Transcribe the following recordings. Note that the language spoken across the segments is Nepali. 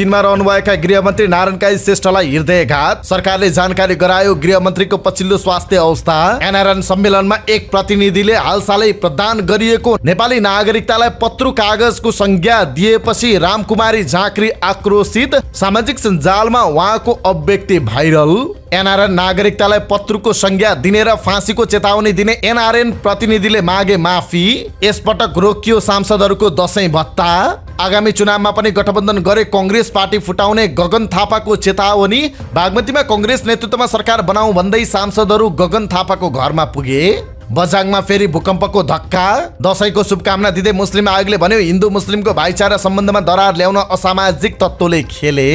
चीनमा रहनुभएका गृहमन्त्री नारायण काई श्रेष्ठलाई हृदयघात सरकारले जानकारी गरायो गृहमन्त्रीको पछिल्लो स्वास्थ्य अवस्था एनआरएन सम्मेलनमा एक प्रतिनिधिले हालसालै प्रदान गरिएको नेपाली नागरिकतालाई पत्रु कागजको संज्ञा दिएपछि रामकुमारी झाँक्री आक्रोशित सामाजिक सञ्जालमा उहाँको अभिव्यक्ति भाइरल एनआरएन नागरिकतालाई पत्रुको संज्ञा दिने र फाँसीको चेतावनी दिने एनआरएन प्रतिनिधिले मागे माफी यसपटक रोकियो सांसदहरूको दसैँ भत्ता आगामी चुनावमा पनि गठबन्धन गरे कङ्ग्रेस पार्टी फुटाउने गगन थापाको चेतावनी बागमतीमा कङ्ग्रेस नेतृत्वमा सरकार बनाऊ भन्दै सांसदहरू गगन थापाको घरमा पुगे बजाङमा फेरि भूकम्पको धक्का दसैँको शुभकामना दिँदै मुस्लिम आयोगले भन्यो हिन्दू मुस्लिमको भाइचारा सम्बन्धमा दरार ल्याउन असामाजिक तत्त्वले खेले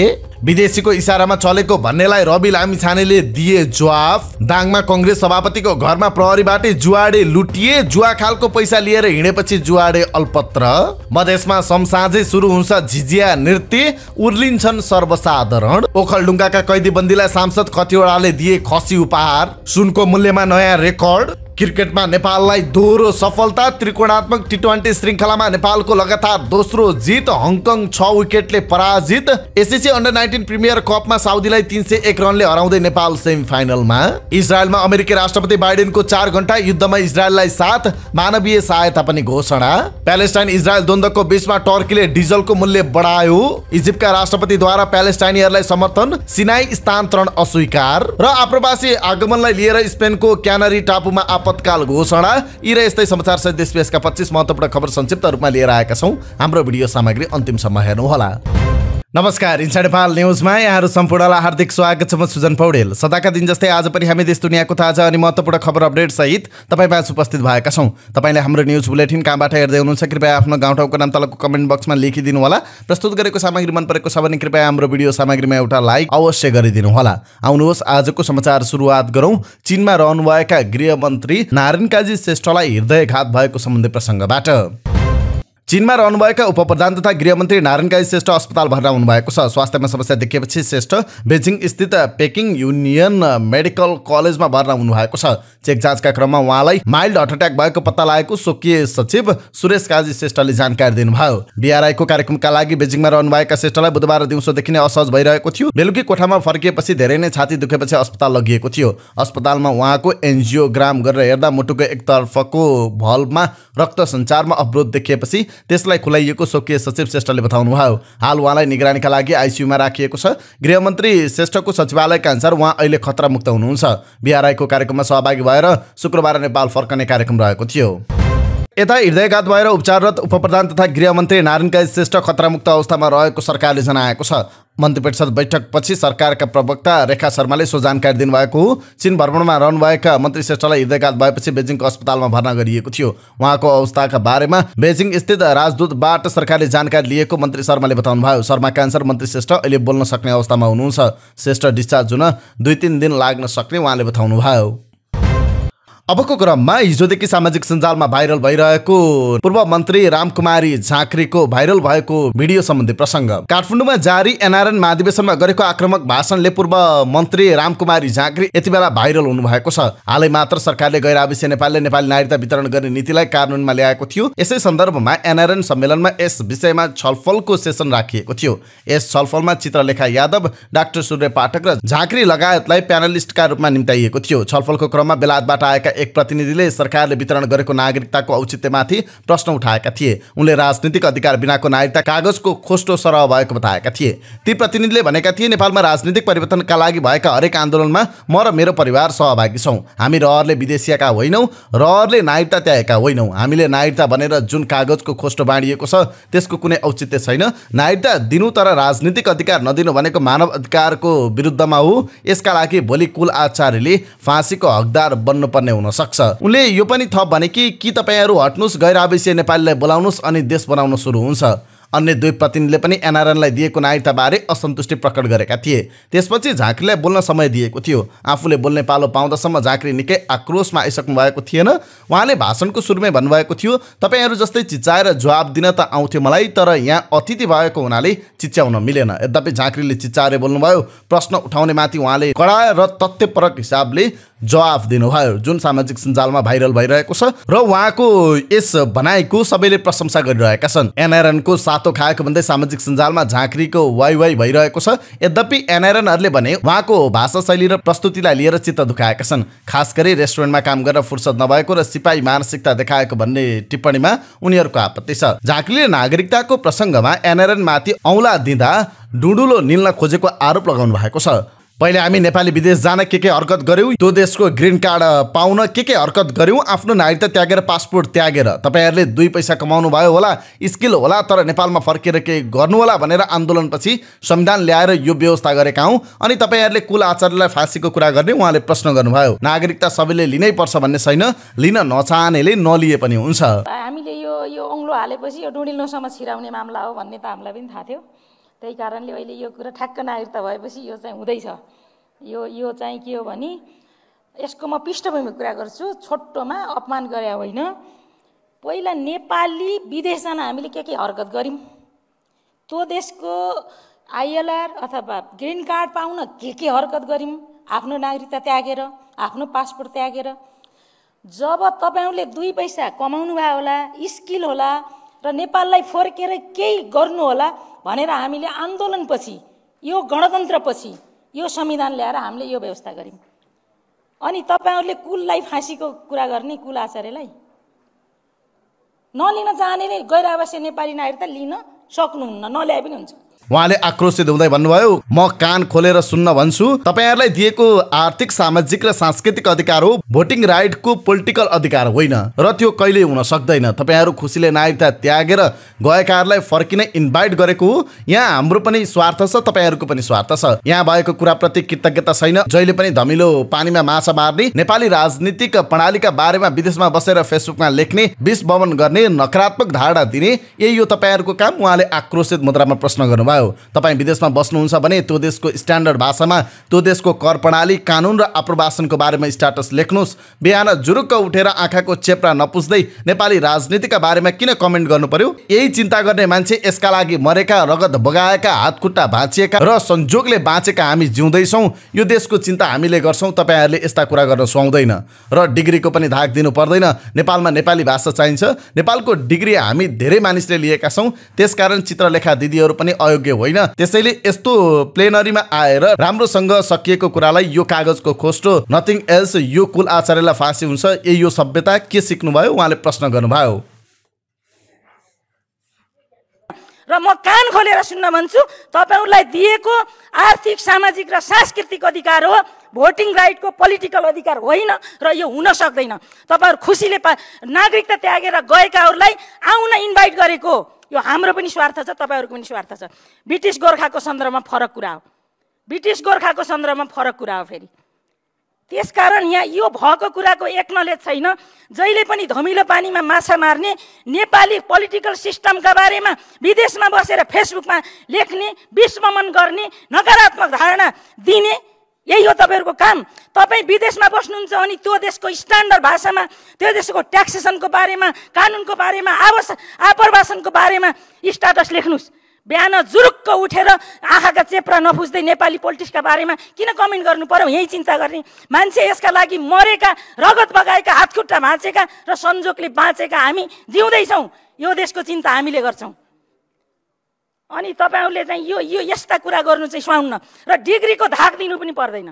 विदेशीको इसारामा चलेको भन्नेलाई रवि लामिछानेले दिए जवाफ दाङमा कङ्ग्रेस सभापतिको घरमा प्रहरीबाटै जुवाडे लुटिए जुवा खालको पैसा लिएर हिँडेपछि जुवाडे अल्पत्र मधेसमा समसाझै सुरु हुन्छ झिजिया नृत्य उर्लिन्छन् सर्वसाधारण कैदी कैदीबन्दीलाई सांसद कतिवटाले दिए खसी उपहार सुनको मूल्यमा नयाँ रेकर्ड क्रिकेटमा नेपाललाई दोहोरो सफलता त्रिकोणात्मक टी ट्वेन्टी श्रृङ्खलामा नेपालको लगातार दोस्रो जित हङकङ छ विकेटले पराजित एसिसी अन्डर नाइन्टिन प्रिमियर कपमा साउदीलाई तिन सय एक रनले हराउँदै नेपाल सेमी फाइनलमा इजरायलमा अमेरिकी राष्ट्रपति बाइडेनको चार घन्टा युद्धमा इजरायललाई साथ मानवीय सहायता पनि घोषणा प्यालेस्टाइन इजरायल द्वन्दको बीचमा टर्कीले डिजलको मूल्य बढायो इजिप्टका राष्ट्रपतिद्वारा प्यालेस्टाइनीहरूलाई समर्थन सिनाई स्थानान्तरण अस्वीकार र आप्रवासी आगमनलाई लिएर स्पेनको क्यानरी टापुमा तत्काल घोषणा यी र यस्तै समाचार सहित देशविशका पच्चिस महत्त्वपूर्ण खबर संक्षिप्त रूपमा लिएर आएका छौँ हाम्रो भिडियो सामग्री अन्तिमसम्म हेर्नुहोला नमस्कार इन्साइड नेपाल न्युजमा यहाँहरू सम्पूर्णलाई हार्दिक स्वागत छ म सुजन पौडेल सदाका दिन जस्तै आज पनि हामी देश दुनियाँको ताजा अनि महत्त्वपूर्ण खबर अपडेटसहित तपाईँमा उपस्थित भएका छौँ तपाईँले हाम्रो न्युज बुलेटिन कहाँबाट हेर्दै हुनुहुन्छ कृपया आफ्नो गाउँठाउँको नाम तलको कमेन्ट बक्समा लेखिदिनु होला प्रस्तुत गरेको सामग्री मन परेको छ भने कृपया हाम्रो भिडियो सामग्रीमा एउटा लाइक अवश्य गरिदिनु होला आउनुहोस् आजको समाचार सुरुवात गरौँ चिनमा रहनुभएका गृहमन्त्री नारायण काजी श्रेष्ठलाई हृदयघात भएको सम्बन्धी प्रसङ्गबाट चीनमा रहनुभएका उपप्रधान तथा गृहमन्त्री नारायण नारायणकाई श्रेष्ठ अस्पताल भर्ना हुनुभएको छ स्वास्थ्यमा समस्या देखिएपछि श्रेष्ठ बेजिङ स्थित पेकिङ युनियन मेडिकल कलेजमा भर्ना हुनुभएको छ चेक जाँचका क्रममा उहाँलाई माइल्ड हार्ट अट्याक भएको पत्ता लागेको स्वकीय सचिव सुरेश काजी श्रेष्ठले जानकारी दिनुभयो बिआरआईको कार्यक्रमका लागि बेजिङमा रहनुभएका श्रेष्ठलाई बुधबार दिउँसोदेखि नै असहज भइरहेको थियो बेलुकी कोठामा फर्किएपछि धेरै नै छाती दुखेपछि अस्पताल लगिएको थियो अस्पतालमा उहाँको एनजिओग्राम गरेर हेर्दा मुटुको एकतर्फको भल्भमा रक्त सञ्चारमा अवरोध देखिएपछि त्यसलाई खुलाइएको स्वकीय सचिव श्रेष्ठले बताउनुभयो हाल उहाँलाई निगरानीका लागि आइसियुमा राखिएको छ गृहमन्त्री श्रेष्ठको सचिवालयका अनुसार उहाँ अहिले खतरा मुक्त हुनुहुन्छ बिआरआईको कार्यक्रममा सहभागी भएर शुक्रबार नेपाल फर्कने कार्यक्रम रहेको थियो यता हृदयघात भएर उपचाररत उपप्रधान तथा गृहमन्त्री नारायणकाजी श्रेष्ठ खतरामुक्त अवस्थामा रहेको सरकारले जनाएको छ मन्त्री परिषद बैठकपछि सरकारका प्रवक्ता रेखा शर्माले सो जानकारी दिनुभएको हो चीन भ्रमणमा रहनुभएका मन्त्री श्रेष्ठलाई हृदयघात भएपछि बेजिङको अस्पतालमा भर्ना गरिएको थियो उहाँको अवस्थाका बारेमा बेजिङ स्थित राजदूतबाट सरकारले जानकारी लिएको मन्त्री शर्माले बताउनुभयो शर्मा क्यान्सर मन्त्री श्रेष्ठ अहिले बोल्न सक्ने अवस्थामा हुनुहुन्छ श्रेष्ठ डिस्चार्ज हुन दुई तिन दिन लाग्न सक्ने उहाँले बताउनुभयो अबको क्रममा हिजोदेखि सामाजिक सञ्जालमा भाइरल भइरहेको पूर्व मन्त्री रामकुमारी झाँक्रीको भाइरल भएको भिडियो सम्बन्धी प्रसङ्ग काठमाडौँमा जारी एनआरएन महाधिवेशनमा गरेको आक्रमक भाषणले पूर्व मन्त्री रामकुमारी झाँक्री यति बेला भाइरल हुनु भएको छ हालै मात्र सरकारले गैर आविष्य नेपालले नेपाली नागरिकता वितरण गर्ने नीतिलाई कानुनमा ल्याएको थियो यसै सन्दर्भमा एनआरएन सम्मेलनमा यस विषयमा छलफलको सेसन राखिएको थियो यस छलफलमा चित्रलेखा यादव डाक्टर सूर्य पाठक र झाँक्री लगायतलाई प्यानलिस्टका रूपमा निम्ताइएको थियो छलफलको क्रममा बेलायतबाट आएका एक प्रतिनिधिले सरकारले वितरण गरेको नागरिकताको औचित्यमाथि प्रश्न उठाएका थिए उनले राजनीतिक अधिकार बिनाको नागरिकता कागजको खोस्टो सरह भएको बताएका थिए ती प्रतिनिधिले भनेका थिए नेपालमा राजनीतिक परिवर्तनका लागि भएका हरेक आन्दोलनमा म र मेरो परिवार सहभागी छौँ हामी रहरले विदेशिएका होइनौँ रहरले नागरिकता त्याएका होइनौँ हामीले नागरिकता भनेर जुन कागजको खोस्टो बाँडिएको छ त्यसको कुनै औचित्य छैन नागरिकता दिनु तर राजनीतिक अधिकार नदिनु भनेको मानव अधिकारको विरुद्धमा हो यसका लागि भोलि कुल आचार्यले फाँसीको हकदार बन्नुपर्ने हुनु हुन सक्छ उनले यो पनि थप भने कि कि तपाईँहरू हट्नुहोस् गैर आवेशीय नेपालीलाई बोलाउनुहोस् अनि देश बनाउन सुरु हुन्छ अन्य दुई प्रतिनिधिले पनि एनआरएनलाई दिएको नायिताबारे असन्तुष्टि प्रकट गरेका थिए त्यसपछि झाँक्रीलाई बोल्न समय दिएको थियो आफूले बोल्ने पालो पाउँदासम्म झाँक्री निकै आक्रोशमा आइसक्नु भएको थिएन उहाँले भाषणको सुरुमै भन्नुभएको थियो तपाईँहरू जस्तै चिच्याएर जवाब दिन त आउँथ्यो मलाई तर यहाँ अतिथि भएको हुनाले चिच्याउन मिलेन यद्यपि झाँक्रीले चिच्चाएर बोल्नुभयो प्रश्न उठाउने माथि उहाँले कडा र तथ्यपरक हिसाबले जवाफ दिनुभयो जुन सामाजिक सञ्जालमा भाइरल भइरहेको छ र उहाँको यस भनाइको सबैले प्रशंसा गरिरहेका छन् एनआरएनको सातो खाएको भन्दै सामाजिक सञ्जालमा झाँक्रीको वाइ वाइ भइरहेको छ यद्यपि एनआरएनहरूले भने उहाँको भाषा शैली र प्रस्तुतिलाई लिएर चित्त दुखाएका छन् खास गरी रेस्टुरेन्टमा काम गरेर फुर्सद नभएको र सिपाही मानसिकता देखाएको भन्ने टिप्पणीमा उनीहरूको आपत्ति छ झाँक्रीले नागरिकताको प्रसङ्गमा माथि औँला दिँदा डुडुलो निल्न खोजेको आरोप लगाउनु भएको छ पहिले हामी नेपाली विदेश जान के के हरकत गऱ्यौँ त्यो देशको ग्रिन कार्ड पाउन के के हरकत गऱ्यौँ आफ्नो नागरिकता त्यागेर पासपोर्ट त्यागेर तपाईँहरूले दुई पैसा कमाउनु भयो होला स्किल होला तर नेपालमा फर्केर केही गर्नु होला भनेर आन्दोलनपछि संविधान ल्याएर यो व्यवस्था गरेका हौँ अनि तपाईँहरूले कुल आचार्यलाई फाँसीको कुरा गर्ने उहाँले प्रश्न गर्नुभयो नागरिकता सबैले लिनै पर्छ भन्ने छैन लिन नचाहनेले नलिए पनि हुन्छ हामीले यो यो अङ्लो हालेपछि यो नसम्म छिराउने मामला हो भन्ने त हामीलाई पनि थाहा थियो त्यही कारणले अहिले यो कुरा ठ्याक्क नागरिकता भएपछि यो चाहिँ हुँदैछ यो यो चाहिँ के हो भने यसको म पृष्ठभूमि कुरा गर्छु छोटोमा अपमान गरे होइन पहिला नेपाली विदेश जान हामीले के के हरकत गऱ्यौँ त्यो देशको आइएलआर अथवा ग्रिन कार्ड पाउन के के हरकत गऱ्यौँ आफ्नो नागरिकता त्यागेर आफ्नो पासपोर्ट त्यागेर जब तपाईँहरूले दुई पैसा कमाउनु भयो होला स्किल होला र नेपाललाई फर्केर केही गर्नुहोला भनेर हामीले आन्दोलनपछि यो गणतन्त्रपछि यो संविधान ल्याएर हामीले यो व्यवस्था गऱ्यौँ अनि तपाईँहरूले कुललाई फाँसीको कुरा गर्ने कुल आचार्यलाई नलिन चाहनेले गैर आवासीय नेपाली नागरिकता लिन सक्नुहुन्न नल्याए पनि हुन्छ उहाँले आक्रोशित हुँदै भन्नुभयो म कान खोलेर सुन्न भन्छु तपाईँहरूलाई दिएको आर्थिक सामाजिक र सांस्कृतिक अधिकार हो भोटिङ राइटको पोलिटिकल अधिकार होइन र त्यो कहिले हुन सक्दैन तपाईँहरू खुसीले नागरिकता त्यागेर गएकाहरूलाई फर्किन इन्भाइट गरेको हो यहाँ हाम्रो पनि स्वार्थ छ तपाईँहरूको पनि स्वार्थ छ यहाँ भएको कुराप्रति कृतज्ञता छैन जहिले पनि धमिलो पानीमा माछा मार्ने नेपाली राजनीतिक प्रणालीका बारेमा विदेशमा बसेर फेसबुकमा लेख्ने विष भवन गर्ने नकारात्मक धारणा दिने यही यो तपाईँहरूको काम उहाँले आक्रोशित मुद्रामा प्रश्न गर्नुभयो भयो तपाईँ विदेशमा बस्नुहुन्छ भने त्यो देशको स्ट्यान्डर्ड भाषामा त्यो देशको कर प्रणाली कानुन र आप्रवासनको बारेमा स्ट्याटस लेख्नुहोस् बिहान जुरुक्क उठेर आँखाको चेप्रा नपुज्दै नेपाली राजनीतिका बारेमा किन कमेन्ट गर्नु पर्यो यही चिन्ता गर्ने मान्छे यसका लागि मरेका रगत बगाएका हात खुट्टा भाँचिएका र संजोगले बाँचेका हामी जिउँदैछौँ यो देशको चिन्ता हामीले गर्छौँ तपाईँहरूले यस्ता कुरा गर्न सुहाउँदैन र डिग्रीको पनि धाक दिनु पर्दैन नेपालमा नेपाली भाषा चाहिन्छ नेपालको डिग्री हामी धेरै मानिसले लिएका छौँ त्यसकारण चित्रलेखा दिदीहरू पनि अयोग्य योग्य होइन त्यसैले यस्तो प्लेनरीमा आएर राम्रोसँग सकिएको कुरालाई यो कागजको खोस्टो नथिङ एल्स यो कुल आचार्यलाई फाँसी हुन्छ ए यो सभ्यता के सिक्नुभयो उहाँले प्रश्न गर्नुभयो र म कान खोलेर सुन्न भन्छु तपाईँहरूलाई दिएको आर्थिक सामाजिक र सांस्कृतिक अधिकार हो भोटिङ राइटको पोलिटिकल अधिकार होइन र यो हुन सक्दैन तपाईँहरू खुसीले पा नागरिकता त्यागेर गएकाहरूलाई आउन इन्भाइट गरेको यो हाम्रो पनि स्वार्थ छ तपाईँहरूको पनि स्वार्थ छ ब्रिटिस गोर्खाको सन्दर्भमा फरक कुरा हो ब्रिटिस गोर्खाको सन्दर्भमा फरक कुरा हो फेरि त्यसकारण यहाँ यो भएको कुराको एक नलेज छैन जहिले पनि धमिलो पानीमा माछा मार्ने नेपाली पोलिटिकल सिस्टमका बारेमा विदेशमा बसेर फेसबुकमा लेख्ने विश्वमन गर्ने नकारात्मक धारणा दिने यही हो तपाईँहरूको काम तपाईँ विदेशमा बस्नुहुन्छ अनि त्यो देशको स्ट्यान्डर्ड भाषामा त्यो देशको ट्याक्सेसनको बारेमा कानुनको बारेमा आवास आप्रवासनको बारेमा स्टाटस लेख्नुहोस् बिहान जुरुक्क उठेर आँखाका चेप्रा नफुज्दै नेपाली पोलिटिक्सका बारेमा किन कमेन्ट गर्नु पर्यो यही चिन्ता गर्ने मान्छे यसका लागि मरेका रगत बगाएका हातखुट्टा भाँचेका र संजोगले बाँचेका हामी जिउँदैछौँ यो देशको चिन्ता हामीले गर्छौँ अनि तपाईँहरूले चाहिँ यो यो यस्ता कुरा गर्नु चाहिँ सुहाउन्न र डिग्रीको धाक दिनु पनि पर्दैन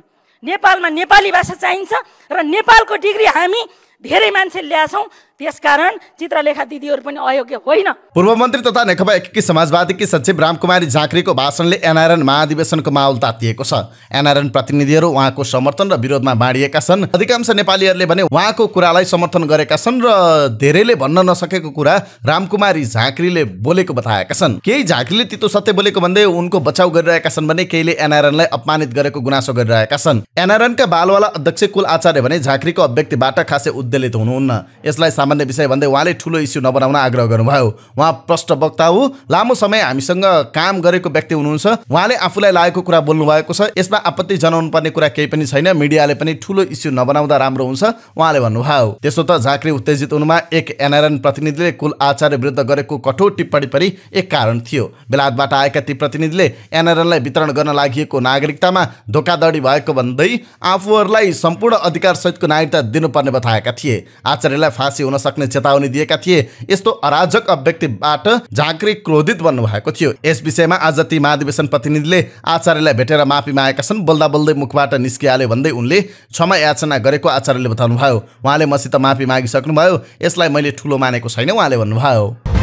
नेपालमा नेपाली भाषा चाहिन्छ र नेपालको डिग्री हामी धेरै मान्छे ल्याएछौँ त्यसकारण चित्रलेखा दिदीहरू पनि अयोग्य होइन पूर्व मन्त्री तथा नेकपा एकीकृत समाजवादीकी सचिव रामकुमारी झाँक्रीको भाषणले एनआरएन महाधिवेशनको माहौल तातिएको छ एनआरएन प्रतिनिधिहरू उहाँको समर्थन र विरोधमा बाँडिएका छन् अधिकांश नेपालीहरूले भने उहाँको कुरालाई समर्थन गरेका छन् र धेरैले भन्न नसकेको कुरा रामकुमारी झाँक्रीले बोलेको बताएका छन् केही झाँक्रीले तितो सत्य बोलेको भन्दै उनको बचाउ गरिरहेका छन् भने केहीले एनआरएनलाई अपमानित गरेको गुनासो गरिरहेका छन् एनआरएनका बालवाला अध्यक्ष कुल आचार्य भने झाँक्रीको अभिव्यक्तिबाट खासै उद्वेलित हुनुहुन्न यसलाई सामान्य विषय भन्दै उहाँले ठुलो इस्यु नबनाउन आग्रह गर्नुभयो उहाँ प्रष्ट वक्ता हो लामो समय हामीसँग काम गरेको व्यक्ति हुनुहुन्छ उहाँले आफूलाई लागेको कुरा बोल्नु भएको छ यसमा आपत्ति जनाउनु पर्ने कुरा केही पनि छैन मिडियाले पनि ठुलो इस्यु नबनाउँदा राम्रो हुन्छ उहाँले भन्नुभयो त्यसो त झाँक्री उत्तेजित हुनुमा एक एनआरएन प्रतिनिधिले कुल आचार्य विरुद्ध गरेको कठोर टिप्पणी पनि एक कारण थियो बेलायतबाट आएका ती प्रतिनिधिले एनआरएनलाई वितरण गर्न लागि नागरिकतामा धोकाधडी भएको भन्दै आफूहरूलाई सम्पूर्ण अधिकार सहितको नागरिकता दिनुपर्ने बताएका थिए आचार्यलाई फाँसी हुन सक्ने चेतावनी दिएका थिए यस्तो अराजक अभिव्यक्तिबाट झाँक्री क्रोधित भन्नुभएको थियो यस विषयमा आज ती महाधिवेशन प्रतिनिधिले आचार्यलाई भेटेर माफी मागेका छन् बोल्दा बोल्दै मुखबाट निस्किहाल्यो भन्दै उनले क्षमा याचना गरेको आचार्यले बताउनुभयो उहाँले मसित माफी मागिसक्नुभयो यसलाई मैले ठुलो मानेको छैन उहाँले भन्नुभयो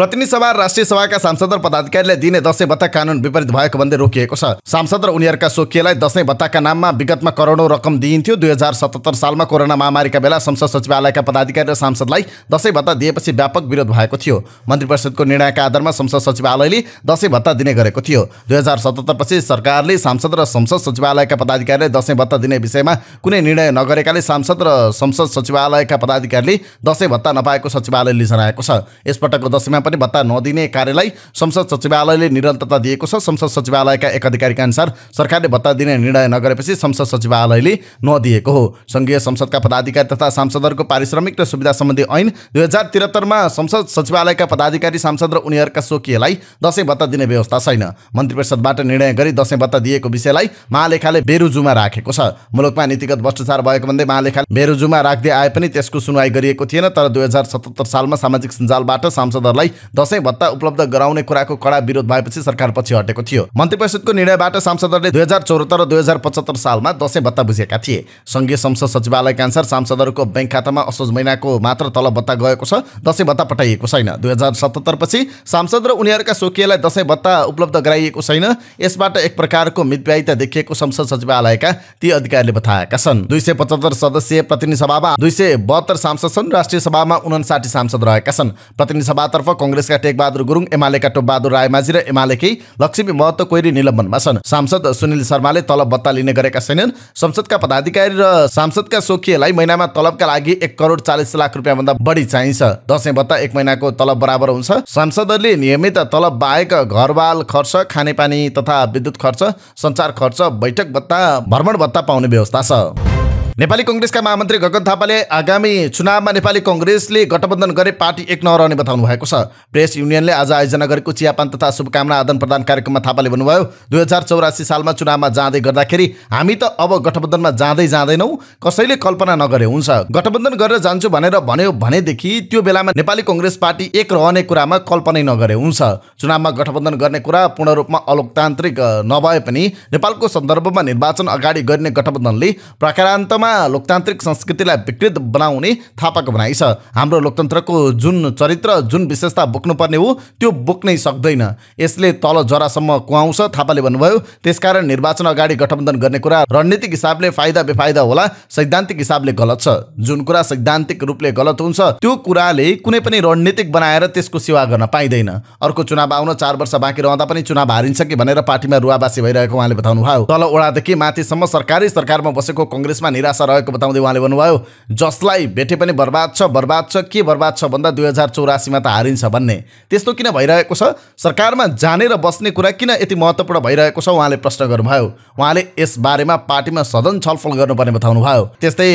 प्रतिनिधि सभा राष्ट्रिय सभाका सांसद र पदाधिकारीलाई दिने दसैँ भत्ता कानुन विपरीत भएको भन्दै रोकिएको छ सांसद र उनीहरूका सोकिएलाई दसैँ भत्ताका नाममा विगतमा करोडौँ रकम दिइन्थ्यो दुई हजार सतहत्तर सालमा कोरोना महामारीका बेला संसद सचिवालयका पदाधिकारी र सांसदलाई दसैँ भत्ता दिएपछि व्यापक विरोध भएको थियो मन्त्री परिषदको निर्णयका आधारमा संसद सचिवालयले दसैँ भत्ता दिने गरेको थियो दुई हजार सतहत्तरपछि सरकारले सांसद र संसद सचिवालयका पदाधिकारीले दसैँ भत्ता दिने विषयमा कुनै निर्णय नगरेकाले सांसद र संसद सचिवालयका पदाधिकारीले दसैँ भत्ता नपाएको सचिवालयले जनाएको छ यसपटकको दसैँमा पनि भत्ता नदिने कार्यलाई संसद सचिवालयले निरन्तरता दिएको छ संसद सचिवालयका एक अधिकारीका अनुसार सरकारले भत्ता दिने निर्णय नगरेपछि संसद सचिवालयले नदिएको हो सङ्घीय संसदका पदाधिकारी तथा सांसदहरूको पारिश्रमिक र सुविधा सम्बन्धी ऐन दुई हजार त्रिहत्तरमा संसद सचिवालयका पदाधिकारी सांसद र उनीहरूका स्वकीयलाई दसैँ भत्ता दिने व्यवस्था छैन मन्त्री परिषदबाट निर्णय गरी दसैँ भत्ता दिएको विषयलाई महालेखाले बेरुजुमा राखेको छ मुलुकमा नीतिगत भ्रष्टाचार भएको भन्दै महालेखाले बेरुजुमा राख्दै आए पनि त्यसको सुनवाई गरिएको थिएन तर दुई हजार सतहत्तर सालमा सामाजिक सञ्जालबाट सांसदहरूलाई सरकारलाई दसैँ भत्ता उपलब्ध गराउने कुराको कडा विरोध भएपछि सरकार पछि हटेको थियो मन्त्री परिषदको निर्णयबाट सांसदहरूले दुई हजार चौहत्तर र दुई हजार पचहत्तर सालमा दसैँ भत्ता बुझेका थिए सङ्घीय संसद सचिवालयका अनुसार सांसदहरूको ब्याङ्क खातामा असोज महिनाको मात्र तलब भत्ता गएको छ दसैँ भत्ता पठाइएको छैन दुई हजार सतहत्तर पछि सांसद र उनीहरूका स्वकीयलाई दसैँ भत्ता उपलब्ध गराइएको छैन यसबाट एक प्रकारको मितव्यायिता देखिएको संसद सचिवालयका ती अधिकारीले बताएका छन् दुई सय पचहत्तर सदस्यीय प्रतिनिधि सभामा दुई सय बहत्तर सांसद छन् राष्ट्रिय सभामा उनासाठी सांसद रहेका छन् प्रतिनिधि सभातर्फ कङ्ग्रेसका टेकबहादुर गुरुङ एमालेका टोपबहादुर रायमाझी र एमालेकै लक्ष्मी महत्त्व कोइरी निलम्बनमा छन् सांसद सुनिल शर्माले तलब भत्ता लिने गरेका छैनन् संसदका पदाधिकारी र सांसदका सोखिएलाई महिनामा तलबका लागि एक करोड चालिस लाख रुपियाँभन्दा बढी चाहिन्छ दसैँ भत्ता एक महिनाको तलब बराबर हुन्छ सांसदहरूले नियमित तलब बाहेक घरवाल खर्च खानेपानी तथा विद्युत खर्च सञ्चार खर्च बैठक भत्ता भ्रमण भत्ता पाउने व्यवस्था छ नेपाली कङ्ग्रेसका महामन्त्री गगन थापाले आगामी चुनावमा नेपाली कङ्ग्रेसले गठबन्धन गरे पार्टी एक नरहने बताउनु भएको छ प्रेस युनियनले आज आयोजना गरेको चियापान तथा शुभकामना आदान प्रदान कार्यक्रममा थापाले भन्नुभयो दुई हजार चौरासी सालमा चुनावमा जाँदै गर्दाखेरि हामी त अब गठबन्धनमा जाँदै जाँदैनौँ कसैले कल्पना नगरे हुन्छ गठबन्धन गरेर जान्छु भनेर भन्यो भनेदेखि त्यो बेलामा नेपाली कङ्ग्रेस पार्टी एक रहने कुरामा कल्पनै नगरे हुन्छ चुनावमा गठबन्धन गर्ने कुरा पूर्ण रूपमा अलोकतान्त्रिक नभए पनि नेपालको सन्दर्भमा निर्वाचन अगाडि गर्ने गठबन्धनले प्रकारान्तमा लोकतान्त्रिक संस्कृतिलाई विकृत बनाउने थापाको भनाइ छ हाम्रो लोकतन्त्रको जुन चरित्र जुन विशेषता बोक्नुपर्ने हो त्यो बोक्नै सक्दैन यसले तल जरासम्म कुहाउँछ थापाले भन्नुभयो त्यसकारण निर्वाचन अगाडि गठबन्धन गर्ने कुरा रणनीतिक हिसाबले फाइदा बेफाइदा होला सैद्धान्तिक हिसाबले गलत छ जुन कुरा सैद्धान्तिक रूपले गलत हुन्छ त्यो कुराले कुनै पनि रणनीतिक बनाएर त्यसको सेवा गर्न पाइँदैन अर्को चुनाव आउन चार वर्ष बाँकी रहँदा पनि चुनाव हारिन्छ कि भनेर पार्टीमा रुवाबासी भइरहेको उहाँले बताउनु भयो तल ओडादेखि माथिसम्म सरकारी सरकारमा बसेको कङ्ग्रेसमा निरा निराशा रहेको बताउँदै उहाँले भन्नुभयो जसलाई भेटे पनि बर्बाद छ बर्बाद छ के बर्बाद छ भन्दा दुई हजार चौरासीमा त हारिन्छ भन्ने त्यस्तो किन भइरहेको छ सरकारमा जाने र बस्ने कुरा किन यति महत्त्वपूर्ण भइरहेको छ उहाँले प्रश्न गर्नुभयो उहाँले यसबारेमा पार्टीमा सदन छलफल गर्नुपर्ने बताउनुभयो त्यस्तै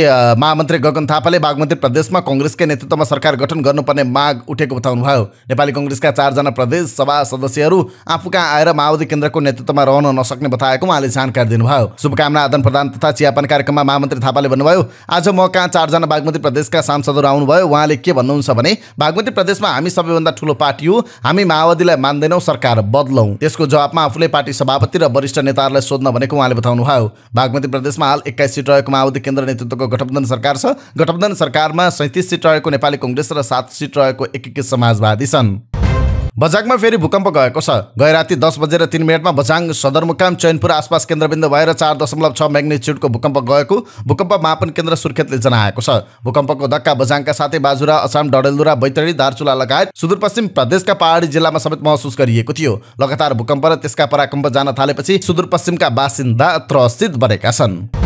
महामन्त्री गगन थापाले बागमती प्रदेशमा कङ्ग्रेसकै नेतृत्वमा सरकार गठन गर्नुपर्ने माग उठेको बताउनुभयो नेपाली कङ्ग्रेसका चारजना प्रदेश सभा सदस्यहरू आफू कहाँ आएर माओवादी केन्द्रको नेतृत्वमा रहन नसक्ने बताएको उहाँले जानकारी दिनुभयो शुभकामना आदान प्रदान तथा चियापान कार्यक्रममा महामन्त्री थापाले भन्नुभयो आज म कहाँ चारजना बागमती प्रदेशका सांसदहरू आउनुभयो उहाँले के भन्नुहुन्छ भने बागमती प्रदेशमा हामी सबैभन्दा ठुलो पार्टी हो हामी माओवादीलाई मान्दैनौँ सरकार बदलौँ त्यसको जवाबमा आफूले पार्टी सभापति र वरिष्ठ नेताहरूलाई सोध्न भनेको उहाँले बताउनु भयो बागमती प्रदेशमा हाल एक्काइस सिट रहेको माओवादी केन्द्र नेतृत्वको गठबन्धन सरकार छ गठबन्धन सरकारमा सैतिस सिट रहेको नेपाली कङ्ग्रेस र सात सिट रहेको एकीकृत समाजवादी छन् बजाङमा फेरि भूकम्प गएको छ गए राति दस बजेर तिन मिनटमा बझाङ सदरमुकाम चैनपुर आसपास केन्द्रबिन्दु भएर चार दशमलव छ म्याग्नेच्युडको भूकम्प गएको भूकम्प मापन केन्द्र सुर्खेतले जनाएको छ भूकम्पको धक्का बझाङका साथै बाजुरा असम डडेलदुरा बैतडी दार्चुला लगायत सुदूरपश्चिम प्रदेशका पहाडी जिल्लामा समेत महसुस गरिएको थियो लगातार भूकम्प र त्यसका पराकम्प जान थालेपछि सुदूरपश्चिमका बासिन्दा त्रसित बनेका छन्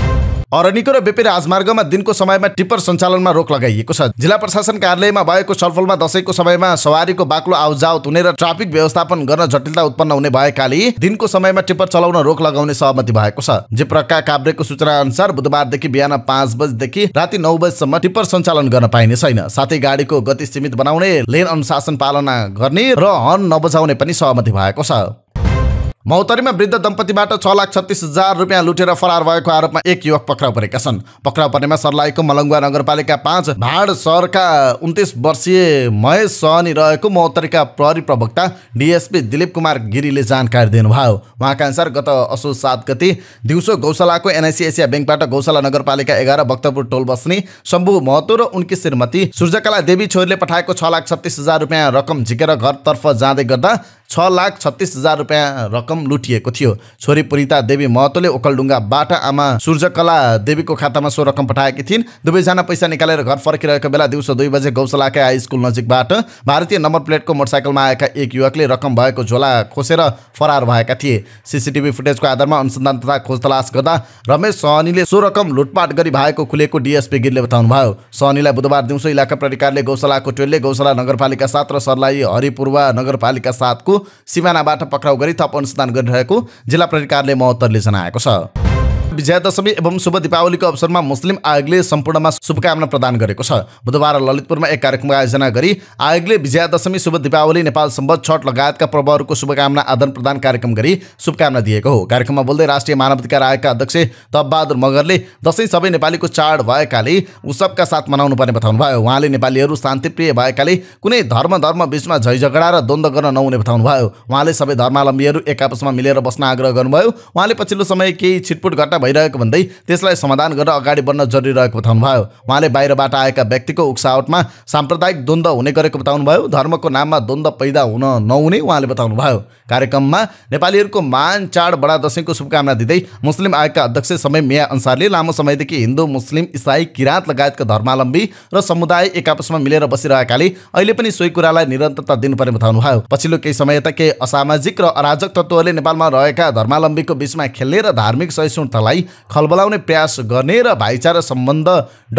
अरनिको र बेपे राजमार्गमा दिनको समयमा टिप्पर सञ्चालनमा रोक लगाइएको छ जिल्ला प्रशासन कार्यालयमा भएको छलफलमा दसैँको समयमा सवारीको बाक्लो आवजावत हुने र ट्राफिक व्यवस्थापन गर्न जटिलता उत्पन्न हुने भएकाले दिनको समयमा टिप्पर चलाउन रोक लगाउने सहमति भएको छ जेप्रका काभ्रेको सूचना अनुसार बुधबारदेखि बिहान पाँच बजेदेखि राति नौ बजीसम्म टिप्पर सञ्चालन गर्न पाइने छैन साथै गाडीको गति सीमित बनाउने लेन अनुशासन पालना गर्ने र हर्न नबजाउने पनि सहमति भएको छ मौतरीमा वृद्ध दम्पतिबाट छ लाख छत्तिस हजार रुपियाँ लुटेर फरार भएको आरोपमा एक युवक पक्राउ परेका छन् पक्राउ पर्नेमा सर्लाहीको मलङ्गुवा नगरपालिका पाँच भाड सहरका उन्तिस वर्षीय महेश सहनी रहेको मौतरीका प्रहरी प्रवक्ता डिएसपी दिलीप कुमार गिरीले जानकारी दिनुभयो उहाँका अनुसार गत असो सात गति दिउँसो गौशालाको एनआइसी एसिया ब्याङ्कबाट गौशाला नगरपालिका एघार भक्तपुर टोल बस्ने शम्भु महतो र उनकी श्रीमती सूर्यकला देवी छोरीले पठाएको छ लाख छत्तिस हजार रुपियाँ रकम झिकेर घरतर्फ जाँदै गर्दा छ लाख छत्तिस हजार रुपियाँ रकम लुटिएको थियो छोरी पुनिता देवी महतोले ओखलडुङ्गाबाट आमा सूर्यकला देवीको खातामा सो रकम पठाएकी थिइन् दुवैजना पैसा निकालेर घर फर्किरहेको बेला दिउँसो दुई बजे गौशालाकै हाई स्कुल नजिकबाट भारतीय नम्बर प्लेटको मोटरसाइकलमा आएका एक युवकले रकम भएको झोला खोसेर फरार भएका थिए सिसिटिभी फुटेजको आधारमा अनुसन्धान तथा खोजतलास गर्दा रमेश सहनीले सो रकम लुटपाट गरी भएको खुलेको डिएसपी गिरले बताउनुभयो सहनीलाई बुधबार दिउँसो इलाका प्रकारले गौशालाको टोलले गौशाला नगरपालिका सात र सर्लाही हरिपूर्वा नगरपालिका सातको सिमानाबाट पक्राउ गरी थप अनुसन्धान गरिरहेको जिल्ला प्राधिकारले महोत्तरले जनाएको छ विजयादशमी एवं शुभ दीपावलीको अवसरमा मुस्लिम आयोगले सम्पूर्णमा शुभकामना प्रदान गरेको छ बुधबार ललितपुरमा एक कार्यक्रमको आयोजना गरी आयोगले विजयादशमी शुभ दीपावली नेपाल सम्बद्ध छठ लगायतका पर्वहरूको शुभकामना आदान प्रदान कार्यक्रम गरी शुभकामना दिएको हो कार्यक्रममा बोल्दै राष्ट्रिय मानवाधिकार आयोगका अध्यक्ष तपबहादुर मगरले दसैँ सबै नेपालीको चाड भएकाले उत्सवका साथ मनाउनु पर्ने भयो उहाँले नेपालीहरू शान्तिप्रिय भएकाले कुनै धर्म धर्म बिचमा झैझगडा र द्वन्द गर्न नहुने बताउनु भयो उहाँले सबै धर्मावलम्बीहरू एक आपसमा मिलेर बस्न आग्रह गर्नुभयो उहाँले पछिल्लो समय केही छिटपुट घटना भइरहेको भन्दै त्यसलाई समाधान गरेर अगाडि बढ्न जरुरी रहेको भयो उहाँले बाहिरबाट आएका व्यक्तिको उक्सावटमा साम्प्रदायिक द्वन्द हुने गरेको बताउनुभयो धर्मको नाममा द्वन्द पैदा हुन नहुने उहाँले बताउनुभयो कार्यक्रममा नेपालीहरूको मान चाड बडा दशैँको शुभकामना दिँदै मुस्लिम आयोगका अध्यक्ष समय मिया अनुसारले लामो समयदेखि हिन्दू मुस्लिम इसाई किराँत लगायतका धर्मालम्बी र समुदाय एक आपसमा मिलेर बसिरहेकाले अहिले पनि सोही कुरालाई निरन्तरता दिनुपर्ने बताउनु भयो पछिल्लो केही समय त केही असामाजिक र अराजक तत्त्वहरूले नेपालमा रहेका धर्मालम्बीको बिचमा खेल्ने र धार्मिक सहिष्णुतालाई संसारलाई खलबलाउने प्रयास गर्ने र भाइचारा सम्बन्ध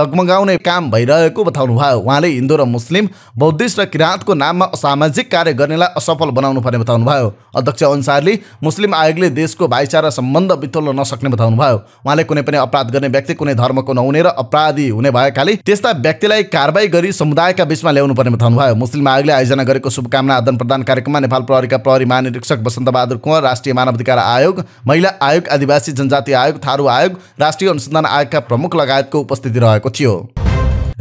डगमगाउने काम भइरहेको बताउनु भयो उहाँले हिन्दू र मुस्लिम बौद्धिस्ट र किराँतको नाममा असामाजिक कार्य गर्नेलाई असफल बनाउनु पर्ने बताउनु भयो अध्यक्ष अनुसारले मुस्लिम आयोगले देशको भाइचारा सम्बन्ध बितोल्न नसक्ने बताउनु भयो उहाँले कुनै पनि अपराध गर्ने व्यक्ति कुनै धर्मको नहुने र अपराधी हुने भएकाले त्यस्ता व्यक्तिलाई कारवाही गरी समुदायका बीचमा ल्याउनु पर्ने बताउनु भयो मुस्लिम आयोगले आयोजना गरेको शुभकामना आदान प्रदान कार्यक्रममा नेपाल प्रहरीका प्रहरी महानिरीक्षक बहादुर कुँवर राष्ट्रिय मानवाधिकार आयोग महिला आयोग आदिवासी जनजाति आयोग थारू आयोग राष्ट्रिय अनुसन्धान आयोगका प्रमुख लगायतको उपस्थिति रहेको थियो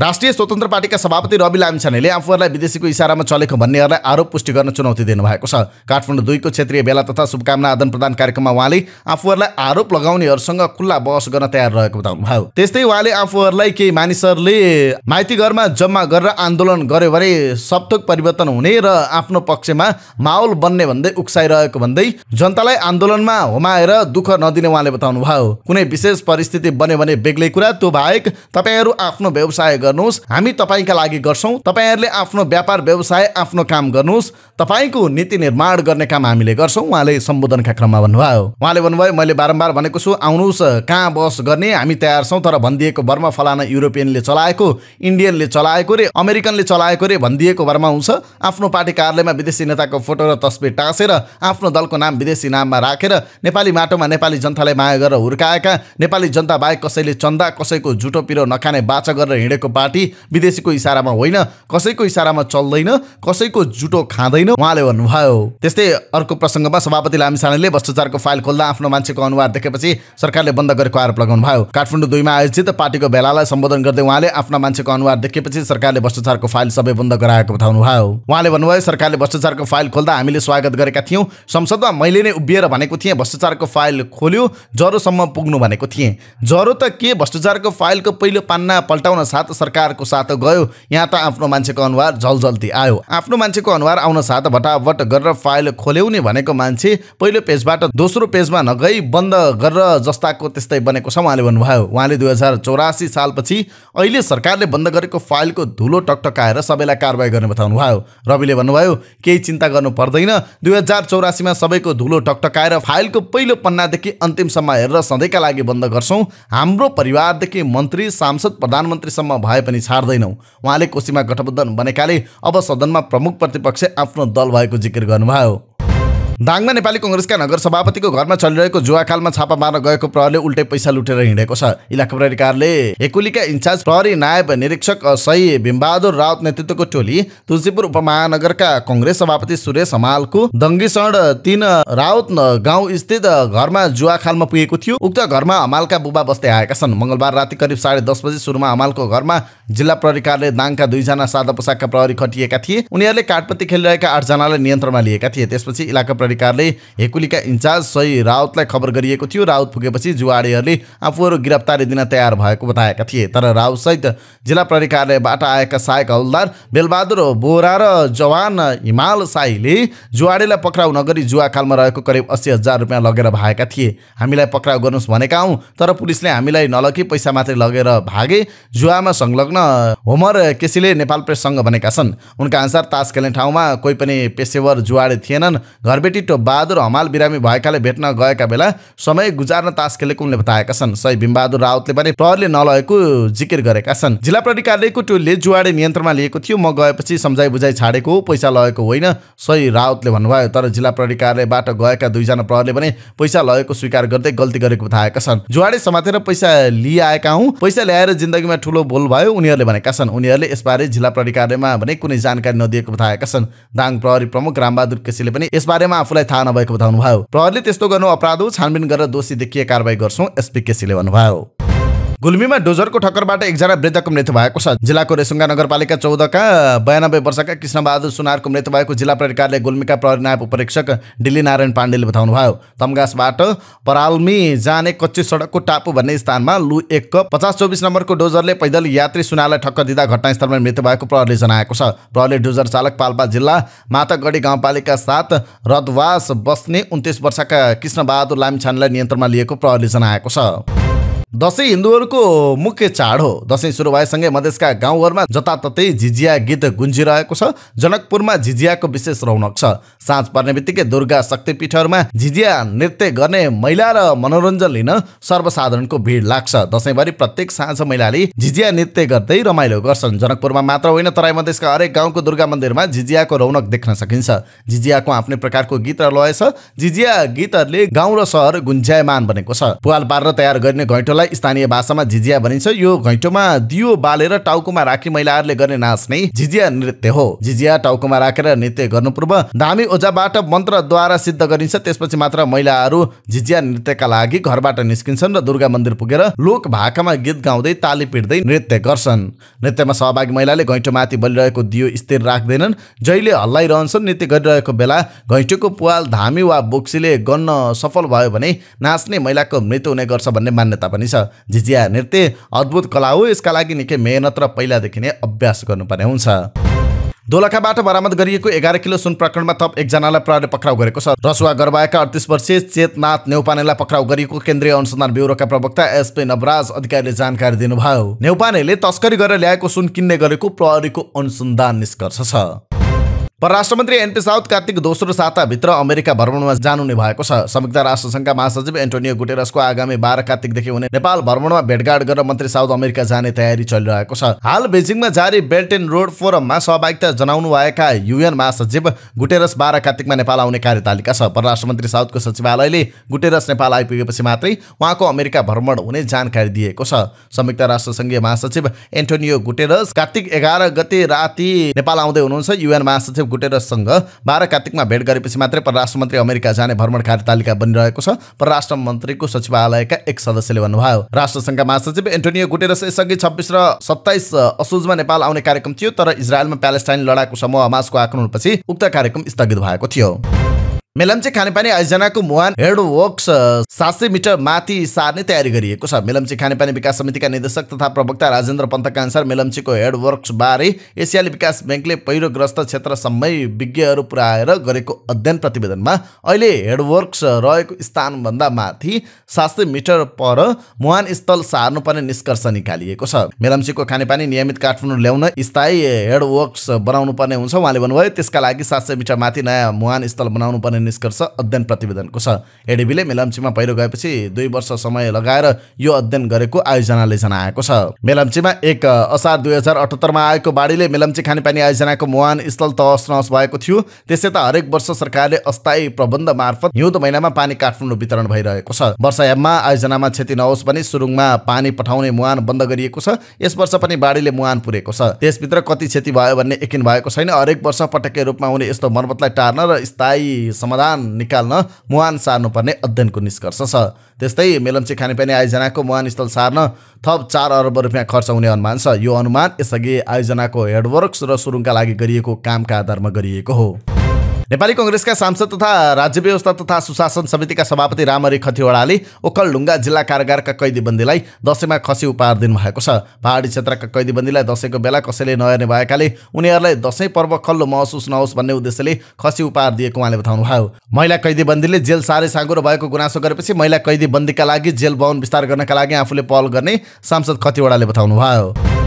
राष्ट्रिय स्वतन्त्र पार्टीका सभापति रवि लामिछानेले आफूहरूलाई विदेशीको इसारामा चलेको भन्नेहरूलाई आरोप पुष्टि गर्न चुनौती दिनुभएको छ काठमाडौँ दुईको क्षेत्रीय बेला तथा शुभकामना आदान प्रदान कार्यक्रममा उहाँले आफूहरूलाई आरोप लगाउनेहरूसँग खुल्ला बहस गर्न तयार रहेको बताउनुभयो त्यस्तै उहाँले आफूहरूलाई केही मानिसहरूले माइती घरमा जम्मा गरेर आन्दोलन गर्यो भने सप्तक परिवर्तन हुने र आफ्नो पक्षमा माहौल बन्ने भन्दै उक्साइरहेको भन्दै जनतालाई आन्दोलनमा होमाएर दुःख नदिने उहाँले बताउनुभयो कुनै विशेष परिस्थिति बन्यो भने बेग्लै कुरा त्यो बाहेक तपाईँहरू आफ्नो व्यवसाय गर्नुहोस् हामी तपाईँका लागि गर्छौँ तपाईँहरूले आफ्नो व्यापार व्यवसाय आफ्नो काम गर्नुहोस् तपाईँको नीति निर्माण गर्ने काम हामीले गर्छौँ उहाँले सम्बोधनका क्रममा भन्नुभयो उहाँले भन्नुभयो मैले बारम्बार भनेको छु आउनुहोस् कहाँ बस गर्ने हामी तयार छौँ तर भनिदिएको भरमा फलाना युरोपियनले चलाएको इन्डियनले चलाएको रे अमेरिकनले चलाएको रे भनिदिएको भरमा हुन्छ आफ्नो पार्टी कार्यालयमा विदेशी नेताको फोटो र तस्बिर टाँसेर आफ्नो दलको नाम विदेशी नाममा राखेर नेपाली माटोमा नेपाली जनतालाई माया गरेर हुर्काएका नेपाली जनता बाहेक कसैले चन्दा कसैको झुटो पिरो नखाने बाचा गरेर हिँडेको पार्टी विदेशीको इसारामा होइन कसैको इसारामा चल्दैन कसैको जुटो खाँदैन उहाँले भन्नुभयो त्यस्तै अर्को प्रसङ्गमा सभापति लामिसानेले भ्रष्टाचारको फाइल खोल्दा आफ्नो मान्छेको अनुहार देखेपछि सरकारले बन्द गरेको आरोप लगाउनु भयो काठमाडौँ दुईमा आयोजित पार्टीको भेलालाई सम्बोधन गर्दै उहाँले आफ्नो मान्छेको अनुहार देखेपछि सरकारले भ्रष्टाचारको फाइल सबै बन्द गराएको बताउनु भयो उहाँले भन्नुभयो सरकारले भ्रष्टाचारको फाइल खोल्दा हामीले स्वागत गरेका थियौँ संसदमा मैले नै उभिएर भनेको थिएँ भ्रष्टाचारको फाइल खोल्यो ज्वरोसम्म पुग्नु भनेको थिएँ ज्वरो त के भ्रष्टाचारको फाइलको पहिलो पान्ना पल्टाउन साथ सरकारको साथ गयो यहाँ त आफ्नो मान्छेको अनुहार झल्झल्ती आयो आफ्नो मान्छेको अनुहार आउन साथ भटाभट गरेर फाइल खोल्याउने भनेको मान्छे पहिलो पेजबाट दोस्रो पेजमा नगई बन्द गरेर जस्ताको त्यस्तै बनेको छ उहाँले भन्नुभयो उहाँले दुई हजार चौरासी सालपछि अहिले सरकारले बन्द गरेको फाइलको धुलो टकटकाएर सबैलाई कारवाही गर्ने बताउनु भयो रविले भन्नुभयो केही चिन्ता गर्नु पर्दैन दुई हजार चौरासीमा सबैको धुलो टकटकाएर फाइलको पहिलो पन्नादेखि अन्तिमसम्म हेरेर सधैँका लागि बन्द गर्छौँ हाम्रो परिवारदेखि मन्त्री सांसद प्रधानमन्त्रीसम्म भए पनि छाड्दैनौँ उहाँले कोशीमा गठबन्धन बनेकाले अब सदनमा प्रमुख प्रतिपक्ष आफ्नो दल भएको जिकिर गर्नुभयो दाङमा नेपाली कङ्ग्रेसका नगर सभापतिको घरमा चलिरहेको जुवाखालमा छापा मार्न गएको प्रहरीले उल्टै पैसा लुटेर हिँडेको छ इलाका प्रहरीकारले एकुलीका इन्चार्ज प्रहरी नायब निरीक्षक सही भीमबहादुर राउत नेतृत्वको टोली तुलसीपुर उपमहानगरका कङ्ग्रेस सभापति सुरेश हमालको दङ्गीसण तिन राउत गाउँ स्थित घरमा जुवाखालमा पुगेको थियो उक्त घरमा हमालका बुबा बस्दै आएका छन् मङ्गलबार राति करिब साढे दस बजी सुरुमा हमालको घरमा जिल्ला प्रहरी कार्यालय दाङका दुईजना सादा पोसाकका प्रहरी खटिएका थिए उनीहरूले काठपत्ती खेलिरहेका आठजनालाई नियन्त्रणमा लिएका थिए त्यसपछि इलाका प्रहरी कार्यालय हेकुलीका इन्चार्ज सही राउतलाई खबर गरिएको थियो राउत पुगेपछि जुवाडीहरूले आफूहरू गिरफ्तारी दिन तयार भएको बताएका थिए तर राउतसहित जिल्ला प्रहरी कार्यालयबाट आएका सहायक हौलदार बेलबहादुर बोरा र जवान हिमाल साईले जुवाडीलाई पक्राउ नगरी जुवाकालमा रहेको करिब अस्सी हजार रुपियाँ लगेर भएका थिए हामीलाई पक्राउ गर्नुहोस् भनेका हौँ तर पुलिसले हामीलाई नलगी पैसा मात्रै लगेर भागे जुवामा संलग्न होमर केसीले नेपाल प्रेससँग भनेका छन् उनका अनुसार तास खेल्ने ठाउँमा कोही पनि पेसेवर जुवाडे थिएनन् घरबेटी टो बहादुर हमाल बिरामी भएकाले भेट्न गएका बेला समय गुजार्न तास खेलेको उनले बताएका छन् सही भीमबहादुर रावतले पनि प्रहरले नलगेको जिकिर गरेका छन् जिल्ला प्रहरी कार्यालयको टोलले जुवाडे नियन्त्रणमा लिएको थियो म गएपछि सम्झाइ बुझाइ छाडेको पैसा लगेको होइन सही राउतले भन्नुभयो तर जिल्ला प्रहरी कार्यालयबाट गएका दुईजना प्रहरले पनि पैसा लगेको स्वीकार गर्दै गल्ती गरेको बताएका छन् जुवाडे समातेर पैसा लिइआएका हुन् पैसा ल्याएर जिन्दगीमा ठुलो भोल भयो उनी उनीहरूले भनेका छन् उनीहरूले यसबारे जिल्ला प्रहरी कार्यालयमा भने कुनै जानकारी नदिएको बताएका छन् दाङ प्रहरी प्रमुख रामबहादुर केसीले पनि यसबारेमा आफूलाई थाहा नभएको बताउनुभयो प्रहरीले त्यस्तो गर्नु अपराध हो छानबिन गरेर दोषी देखिए कारवाही गर्छौँ एसपी केसीले भन्नुभयो गुल्मीमा डोजरको ठक्करबाट एकजना वृद्धको मृत्यु भएको छ जिल्लाको रेसुङ्गा नगरपालिका चौधका बयानब्बे वर्षका कृष्णबहादुर सुनारको मृत्यु भएको जिल्ला प्रहरी गुल्मीका प्रहरी नायब उपरीक्षक डिल्ली नारायण पाण्डेले बताउनुभयो तमगासबाट परालमी जाने कच्ची सडकको टापु भन्ने स्थानमा लु एक पचास चौबिस नम्बरको डोजरले पैदल यात्री सुनारलाई ठक्कर दिँदा घटनास्थलमा मृत्यु भएको प्रहरीले जनाएको छ प्रहरीले डोजर चालक पाल्पा जिल्ला मातागढी गाउँपालिका साथ रदवास बस्ने उन्तिस वर्षका कृष्णबहादुर लामिछानलाई नियन्त्रणमा लिएको प्रहरीले जनाएको छ दसैँ हिन्दूहरूको मुख्य चाड हो दसैँ सुरु भएसँगै मधेसका गाउँघरमा जताततै झिझिया गीत गुन्जिरहेको छ जनकपुरमा झिझियाको विशेष रौनक छ साँझ पर्ने बित्तिकै दुर्गा शक्तिपीठहरूमा झिझिया नृत्य गर्ने महिला र मनोरञ्जन लिन सर्वसाधारणको भिड लाग्छ दसैँभरि प्रत्येक साँझ महिलाले झिझिया नृत्य गर्दै रमाइलो गर्छन् जनकपुरमा मात्र होइन तराई मधेसका हरेक गाउँको दुर्गा मन्दिरमा झिझियाको रौनक देख्न सकिन्छ झिझियाको आफ्नै प्रकारको गीत र लय छ झिझिया गीतहरूले गाउँ र सहर गुन्ज्यायमान बनेको छ पुवाल पारेर तयार गर्ने घैँटोलाई घैँटोलाई स्थानीय भाषामा झिझिया भनिन्छ यो घैँटोमा दियो बालेर टाउकोमा राखी महिलाहरूले गर्ने नाच नै झिझिया नृत्य हो झिझिया टाउकोमा राखेर नृत्य गर्नु पूर्व धामी ओजाबाट मन्त्रद्वारा सिद्ध गरिन्छ त्यसपछि मात्र महिलाहरू झिझिया नृत्यका लागि घरबाट निस्किन्छन् र दुर्गा मन्दिर पुगेर लोक भाकामा गीत गाउँदै ताली पिट्दै नृत्य गर्छन् नृत्यमा सहभागी महिलाले घैँटोमाथि बलिरहेको दियो स्थिर राख्दैनन् जहिले हल्लाइरहन्छन् नृत्य गरिरहेको बेला घैँटोको पुवाल धामी वा बोक्सीले गर्न सफल भयो भने नाच्ने महिलाको मृत्यु हुने गर्छ भन्ने मान्यता पनि छ झिझिया नृत्य अद्भुत कला हो यसका लागि निकै मेहनत र पहिलादेखि नै अभ्यास गर्नुपर्ने हुन्छ दोलखाबाट बरामद गरिएको एघार किलो सुन प्रकरणमा थप एकजनालाई प्रहरीले पक्राउ गरेको छ रसुवा गरबाएका अडतिस वर्षीय चेतनाथ नेउपानेलाई पक्राउ गरिएको केन्द्रीय अनुसन्धान ब्युरोका प्रवक्ता एसपी नवराज अधिकारीले जानकारी दिनुभयो नेउपानेले तस्करी गरेर ल्याएको सुन किन्ने गरेको प्रहरीको अनुसन्धान निष्कर्ष छ परराष्ट्र मन्त्री एनपी साउथ कार्तिक दोस्रो साताभित्र अमेरिका भ्रमणमा जानुहुने भएको छ संयुक्त राष्ट्रसङ्घका महासचिव एन्टोनियो गुटेरसको आगामी बाह्र कार्तिकदेखि हुने नेपाल भ्रमणमा भेटघाट गरेर मन्त्री साउथ अमेरिका जाने तयारी चलिरहेको छ हाल बेजिङमा जारी बेल्ट एन्ड रोड फोरममा सहभागिता जनाउनु भएका युएन महासचिव गुटेरस बाह्र कार्तिकमा नेपाल आउने कार्यतालिका छ परराष्ट्र मन्त्री साउथको सचिवालयले गुटेरस नेपाल आइपुगेपछि मात्रै उहाँको अमेरिका भ्रमण हुने जानकारी दिएको छ संयुक्त राष्ट्रसङ्घीय महासचिव एन्टोनियो गुटेरस कार्तिक एघार गते राति नेपाल आउँदै हुनुहुन्छ युएन महासचिव गुटेरससँग बाह्र कार्तिकमा भेट गरेपछि मात्रै परराष्ट्र मन्त्री अमेरिका जाने भ्रमण कार्यतालिका बनिरहेको छ परराष्ट्र मन्त्रीको सचिवालयका एक सदस्यले भन्नुभयो राष्ट्रसङ्घका महासचिव एन्टोनियो गुटेरस यसअघि छब्बिस र सत्ताइस असोजमा नेपाल आउने कार्यक्रम थियो तर इजरायलमा प्यालेस्टाइन लडाकु समूह हमासको आक्रमणपछि उक्त कार्यक्रम स्थगित भएको थियो मेलम्ची खानेपानी आयोजनाको मुहान हेड वर्क्स सात सय मिटर माथि सार्ने तयारी गरिएको छ मेलम्ची खानेपानी विकास समितिका निर्देशक तथा प्रवक्ता राजेन्द्र पन्तका अनुसार मेलम्चीको हेड बारे एसियाली विकास ब्याङ्कले पहिरोग्रस्त क्षेत्रसम्मै विज्ञहरू पुर्याएर गरेको अध्ययन प्रतिवेदनमा अहिले हेड वर्क्स रहेको स्थानभन्दा माथि सात सय मिटर पर मुहान स्थल सार्नुपर्ने निष्कर्ष निकालिएको छ मेलम्चीको खानेपानी नियमित काठमाडौँ ल्याउन स्थायी हेडवर्क्स बनाउनु पर्ने हुन्छ उहाँले भन्नुभयो त्यसका लागि सात सय मिटर माथि नयाँ मुहान स्थल बनाउनु पर्ने निष्कर्ष अध्ययन प्रतिवेदनको छ एडिबीले मेलाम्चीमा पहिरो गएपछि दुई वर्ष समय लगाएर यो अध्ययन गरेको आयोजनाले जनाएको छ मेलाम्चीमा एक असार दुई हजार अठहत्तरमा आएको बाढीले मेलाम्ची खानेपानी आयोजनाको मुहान स्थल तहस नहस भएको थियो त्यसै त हरेक वर्ष सरकारले अस्थायी प्रबन्ध मार्फत हिउँद महिनामा पानी काठमाडौँ वितरण भइरहेको छ वर्षायाममा आयोजनामा क्षति नहोस् भने सुरुङमा पानी पठाउने मुहान बन्द गरिएको छ यस वर्ष पनि बाढीले मुहान पुरेको छ त्यसभित्र कति क्षति भयो भन्ने यकिन भएको छैन हरेक वर्ष पटक्कै रूपमा हुने यस्तो मर्मतलाई टार्न र स्थायी समाधान निकाल्न मुहान सार्नुपर्ने अध्ययनको निष्कर्ष छ त्यस्तै मेलम्ची खानेपानी आयोजनाको मुहान स्थल सार्न थप चार अर्ब रुपियाँ खर्च हुने अनुमान छ यो अनुमान यसअघि आयोजनाको हेडवर्क्स र सुरुङका लागि गरिएको कामका आधारमा गरिएको हो नेपाली कङ्ग्रेसका सांसद तथा राज्य व्यवस्था तथा सुशासन समितिका सभापति रामरी खतिवडाले ओखलढुङ्गा जिल्ला कारागारका कैदीबन्दीलाई दसैँमा खसी उपहार दिनुभएको छ पहाडी क्षेत्रका कैदीबन्दीलाई दसैँको बेला कसैले नहेर्ने भएकाले उनीहरूलाई दसैँ पर्व खल्लो महसुस नहोस् भन्ने उद्देश्यले खसी उपहार दिएको उहाँले बताउनुभयो महिला कैदीबन्दीले जेल साह्रै साँगुरो भएको गुनासो गरेपछि महिला कैदीबन्दीका लागि जेल भवन विस्तार गर्नका लागि आफूले पहल गर्ने सांसद खतिवडाले बताउनुभयो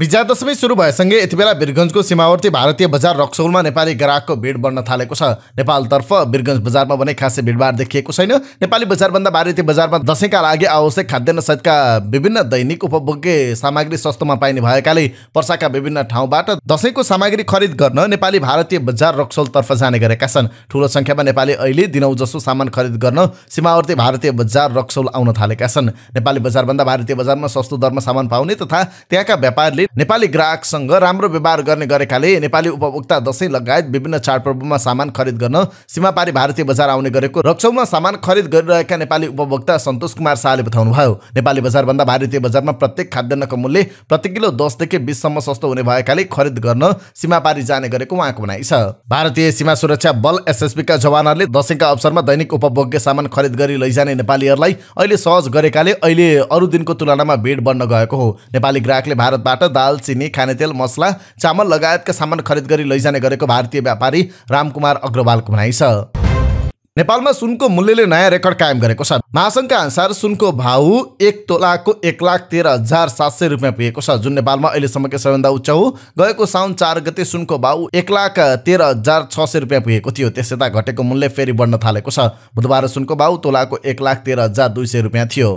विजयादशमी सुरु भएसँगै यति बेला वीरगन्जको सीमावर्ती भारतीय बजार रक्सौलमा नेपाली ग्राहकको भिड बढ्न थालेको छ नेपालतर्फ वीरगन्ज बजारमा भने खासै भिडभाड देखिएको छैन नेपाली बजारभन्दा भारतीय बजारमा दसैँका लागि आवश्यक खाद्यान्न सहितका विभिन्न दैनिक उपभोग्य सामग्री सस्तोमा पाइने भएकाले पर्साका विभिन्न ठाउँबाट दसैँको सामग्री खरिद गर्न नेपाली भारतीय बजार रक्सौलतर्फ जाने गरेका छन् ठुलो सङ्ख्यामा नेपाली अहिले दिनौ जसो सामान खरिद गर्न सीमावर्ती भारतीय बजार रक्सौल आउन थालेका छन् नेपाली बजारभन्दा भारतीय बजारमा सस्तो दरमा सामान पाउने तथा त्यहाँका व्यापारले नेपाली ग्राहकसँग राम्रो व्यवहार गर्ने गरेकाले नेपाली उपभोक्ता दसैँ लगायत विभिन्न चाडपर्वमा सामान खरिद गर्न सीमापारी भारतीय बजार आउने गरेको रक्सौमा सामान खरिद गरिरहेका नेपाली उपभोक्ता सन्तोष कुमार शाहले बताउनुभयो नेपाली बजारभन्दा भारतीय बजारमा प्रत्येक खाद्यान्नको मूल्य प्रति किलो दसदेखि बिससम्म सस्तो हुने भएकाले खरिद गर्न सीमापारी जाने गरेको उहाँको भनाइ छ भारतीय सीमा सुरक्षा बल एसएसबीका जवानहरूले दसैँका अवसरमा दैनिक उपभोग्य सामान खरिद गरी लैजाने नेपालीहरूलाई अहिले सहज गरेकाले अहिले अरू दिनको तुलनामा भिड बढ्न गएको हो नेपाली ग्राहकले भारतबाट दाल चिनी खानेतेल मसला चामल लगायतका सामान खरिद गरी लैजाने गरेको भारतीय व्यापारी रामकुमार अग्रवालको भनाइ छ नेपालमा सुनको मूल्यले नयाँ रेकर्ड कायम गरेको छ महासङ्घका अनुसार सुनको भाउ एक तोलाको एक लाख तेह्र हजार सात सय रुपियाँ पुगेको छ जुन नेपालमा अहिलेसम्मकै सबैभन्दा उच्च हो गएको साउन चार गते सुनको भाउ एक लाख तेह्र हजार छ सय रुपियाँ पुगेको थियो त्यस यता घटेको मूल्य फेरि बढ्न थालेको छ बुधबार सुनको भाउ तोलाको एक लाख तेह्र हजार दुई सय रुपियाँ थियो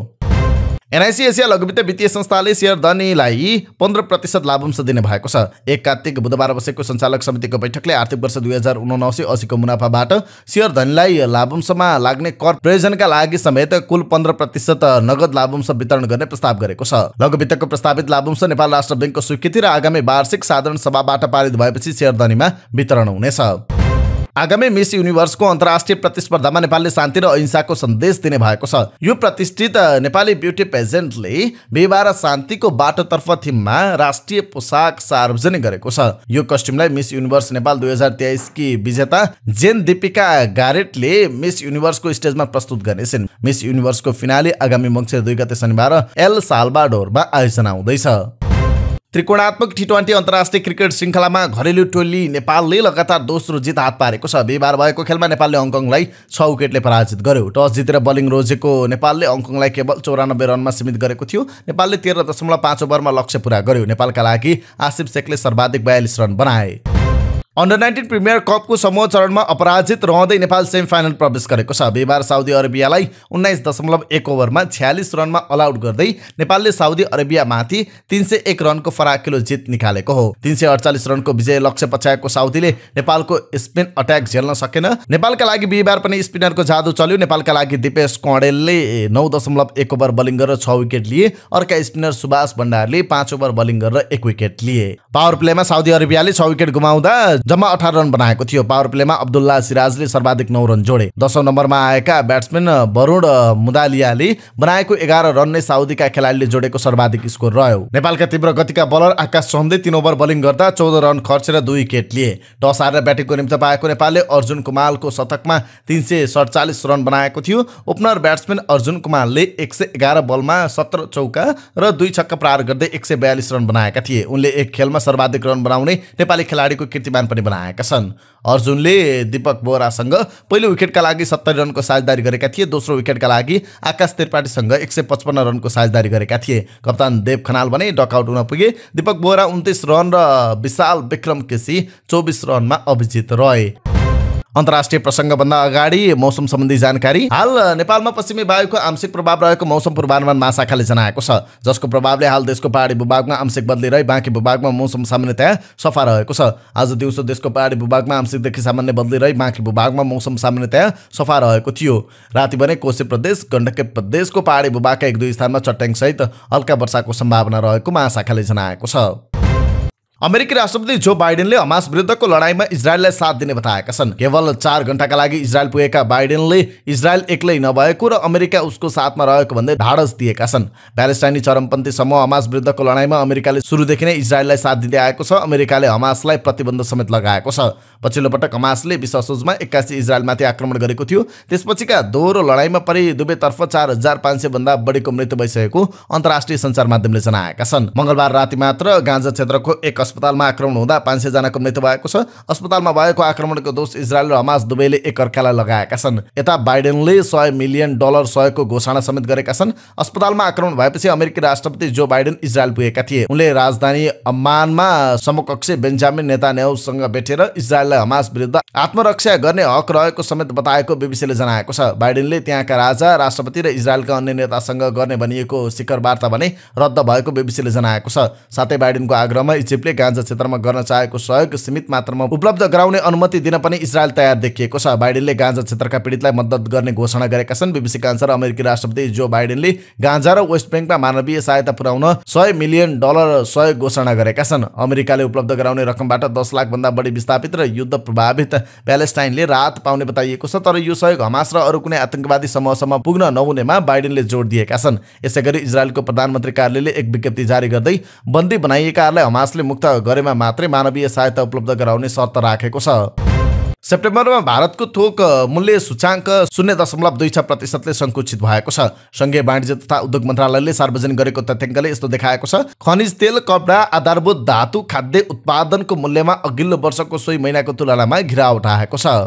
एनआइसी लघुवित्त वित्तीय संस्थाले सेयर धनीलाई पन्ध्र प्रतिशत लाभांश दिने भएको छ एक कार्तिक बुधबार बसेको सञ्चालक समितिको बैठकले आर्थिक वर्ष दुई हजार उनासी असीको मुनाफाबाट सेयर धनीलाई लाभांशमा लाग्ने कर प्रयोजनका लागि समेत कुल पन्ध्र प्रतिशत नगद लाभांश वितरण गर्ने प्रस्ताव गरेको छ लघुवित्तको प्रस्तावित लाभांश नेपाल राष्ट्र ब्याङ्कको स्वीकृति र आगामी वार्षिक साधारण सभाबाट पारित भएपछि सेयर धनीमा वितरण हुनेछ आगामी मिस युनिभर्सको अन्तर्राष्ट्रिय प्रतिस्पर्धामा नेपालले शान्ति र अहिंसाको सन्देश दिने भएको छ यो प्रतिष्ठित नेपाली ब्युटी पेजेन्टले बिहिबार शान्तिको बाटोतर्फ थिममा राष्ट्रिय पोसाक सार्वजनिक गरेको छ यो कस्ट्युमलाई मिस युनिभर्स नेपाल दुई हजार तेइसकी विजेता जेन दिपिका गारेटले मिस युनिभर्सको स्टेजमा प्रस्तुत गर्नेछन् मिस युनिभर्सको फिनाले आगामी मङ्सिर दुई गते शनिबार एल सालबाडोरमा आयोजना हुँदैछ त्रिकोणात्मक टी ट्वेन्टी अन्तर्राष्ट्रिय क्रिकेट श्रृङ्खलामा घरेलु टोली नेपालले लगातार दोस्रो जित हात पारेको छ बिहिबार भएको खेलमा नेपालले हङकङलाई छ विकेटले पराजित गर्यो टस जितेर बलिङ रोजेको नेपालले हङकङलाई केवल चौरानब्बे रनमा सीमित गरेको थियो नेपालले तेह्र दशमलव पाँच ओभरमा लक्ष्य पुरा गर्यो नेपालका लागि आसिफ शेखले सर्वाधिक बयालिस रन बनाए अन्डर नाइन्टिन प्रिमियर कपको समूह चरणमा अपराजित रहँदै नेपाल सेमी फाइनल प्रवेश गरेको छ बिहिबार साउदी अरेबियालाई उन्नाइस दशमलव एक ओभरमा छ्यालिस रनमा अल आउट गर्दै नेपालले साउदी अरेबियामाथि तिन सय एक रनको फराकिलो जित निकालेको हो तिन सय अडचालिस रनको विजय लक्ष्य पछ्याएको साउदीले नेपालको स्पिन अट्याक झेल्न सकेन नेपालका लागि बिहिबार पनि स्पिनरको जादु चल्यो नेपालका लागि दिपेश कडेलले नौ दशमलव एक ओभर बलिङ गरेर छ विकेट लिए अर्का स्पिनर सुभाष भण्डारले पाँच ओभर बलिङ गरेर एक विकेट लिए पावर प्लेमा साउदी अरेबियाले छ विकेट गुमाउँदा जम्मा अठार रन बनाएको थियो पावर प्लेमा अब्दुल्ला सिराजले सर्वाधिक नौ रन जोडे दसौँ नम्बरमा आएका ब्याट्सम्यान वरुण मुदालियाले बनाएको एघार रन नै साउदीका खेलाडीले जोडेको सर्वाधिक स्कोर रह्यो नेपालका तीव्र गतिका बलर आकाश सोहमले तीन ओभर बलिङ गर्दा चौध रन खर्चेर दुई विकेट लिए टस हारेर ब्याटिङको निम्ति पाएको नेपालले अर्जुन कुमालको शतकमा तिन सय सडचालिस रन बनाएको थियो ओपनर ब्याट्सम्यान अर्जुन कुमारले एक सय एघार बलमा सत्र चौका र दुई छक्का प्रार गर्दै एक सय बयालिस रन बनाएका थिए उनले एक खेलमा सर्वाधिक रन बनाउने नेपाली खेलाडीको कीर्तिमान पनि बनाएका छन् अर्जुनले दीपक बोरासँग पहिलो विकेटका लागि सत्तरी रनको साझेदारी गरेका थिए दोस्रो विकेटका लागि आकाश त्रिपाठीसँग एक सय पचपन्न रनको साझेदारी गरेका थिए कप्तान देव खनाल भने डकआउट हुन पुगे दीपक बोरा उन्तिस रन र विशाल विक्रम केसी चौबिस रनमा अभिजित रहे अन्तर्राष्ट्रिय प्रसङ्गभन्दा अगाडि मौसम सम्बन्धी जानकारी हाल नेपालमा पश्चिमी वायुको आंशिक प्रभाव रहेको मौसम पूर्वानुमान महाशाखाले जनाएको छ जसको प्रभावले हाल देशको पहाडी भूभागमा आंशिक बदली रहे बाँकी भूभागमा मौसम सामान्यतया सफा रहेको छ आज दिउँसो देशको पहाडी भूभागमा आंशिकदेखि सामान्य बदली रहे बाँकी भूभागमा मौसम सामान्यतया सफा रहेको थियो राति भने कोशी प्रदेश गण्डकी प्रदेशको पहाडी भूभागका एक दुई स्थानमा चट्याङसहित हल्का वर्षाको सम्भावना रहेको महाशाखाले जनाएको छ अमेरिकी राष्ट्रपति जो बाइडेनले हमास विरुद्धको लडाइँमा इजरायललाई साथ दिने बताएका छन् केवल चार घण्टाका लागि इजरायल पुगेका बाइडेनले इजरायल एक्लै नभएको र अमेरिका उसको साथमा रहेको भन्दै ढाडस दिएका छन् प्यालेस्टाइनी चरमपन्थी समूह हमास विरुद्धको लडाईँमा अमेरिकाले सुरुदेखि नै इजरायललाई साथ दिँदै आएको छ अमेरिकाले हमासलाई प्रतिबन्ध समेत लगाएको छ पछिल्लो पटक हमासले विश्व सोचमा एक्कासी इजरायलमाथि आक्रमण गरेको थियो त्यसपछिका दोहोरो लडाइँमा परि दुवैतर्फ चार हजार पाँच सय भन्दा बढीको मृत्यु भइसकेको अन्तर्राष्ट्रिय सञ्चार माध्यमले जनाएका छन् मङ्गलबार राति मात्र गाँजा क्षेत्रको एक अस्पतालमा आक्रमण हुँदा पाँच सयजनाको मृत्यु भएको छ अस्पतालमा भएको आक्रमणको दोष इजरायल र हमास दुवैले एकअर्कालाई लगाएका छन् यता बाइडेनले सय मिलियन डलर सहयोगको घोषणा समेत गरेका छन् अस्पतालमा आक्रमण भएपछि अमेरिकी राष्ट्रपति जो बाइडेन इजरायल पुगेका थिए उनले राजधानी अम्मानमा समकक्ष बेन्जामिन नेतान्याहुसँग भेटेर इजरायललाई हमास विरुद्ध आत्मरक्षा गर्ने हक रहेको समेत बताएको बिबिसीले जनाएको छ बाइडेनले त्यहाँका राजा राष्ट्रपति र इजरायलका अन्य नेतासँग गर्ने भनिएको शिखर वार्ता भने रद्द भएको बिबिसीले जनाएको छ साथै बाइडेनको आग्रहमा इजिप्टले गाजा क्षेत्रमा गर्न चाहेको सहयोग सीमित मात्रामा उपलब्ध गराउने अनुमति दिन पनि इजरायल तयार देखिएको छ बाइडेनले गाँजा क्षेत्रका पीडितलाई मद्दत गर्ने घोषणा गरेका छन् बिबिसीका कान्सर अमेरिकी राष्ट्रपति जो बाइडेनले गाँजा र वेस्ट ब्याङ्कमा मानवीय सहायता पुर्याउन सय मिलियन डलर सहयोग घोषणा गरेका छन् अमेरिकाले उपलब्ध गराउने रकमबाट दस भन्दा बढी विस्थापित र युद्ध प्रभावित प्यालेस्टाइनले राहत पाउने बताइएको छ तर यो सहयोग हमास र अरू कुनै आतंकवादी समूहसम्म पुग्न नहुनेमा बाइडेनले जोड दिएका छन् यसै गरी इजरायलको प्रधानमन्त्री कार्यालयले एक विज्ञप्ति जारी गर्दै बन्दी बनाइएकाहरूलाई हमासले मुक्त नियुक्त गरेमा मात्रै मानवीय सहायता उपलब्ध गराउने शर्त राखेको छ सेप्टेम्बरमा भारतको थोक मूल्य सूचाङ्क शून्य दशमलव दुई छ प्रतिशतले सङ्कुचित भएको छ सङ्घीय वाणिज्य तथा उद्योग मन्त्रालयले सार्वजनिक गरेको तथ्याङ्कले यस्तो देखाएको छ खनिज तेल कपडा आधारभूत धातु खाद्य उत्पादनको मूल्यमा अघिल्लो वर्षको सोही महिनाको तुलनामा घिरावट आएको छ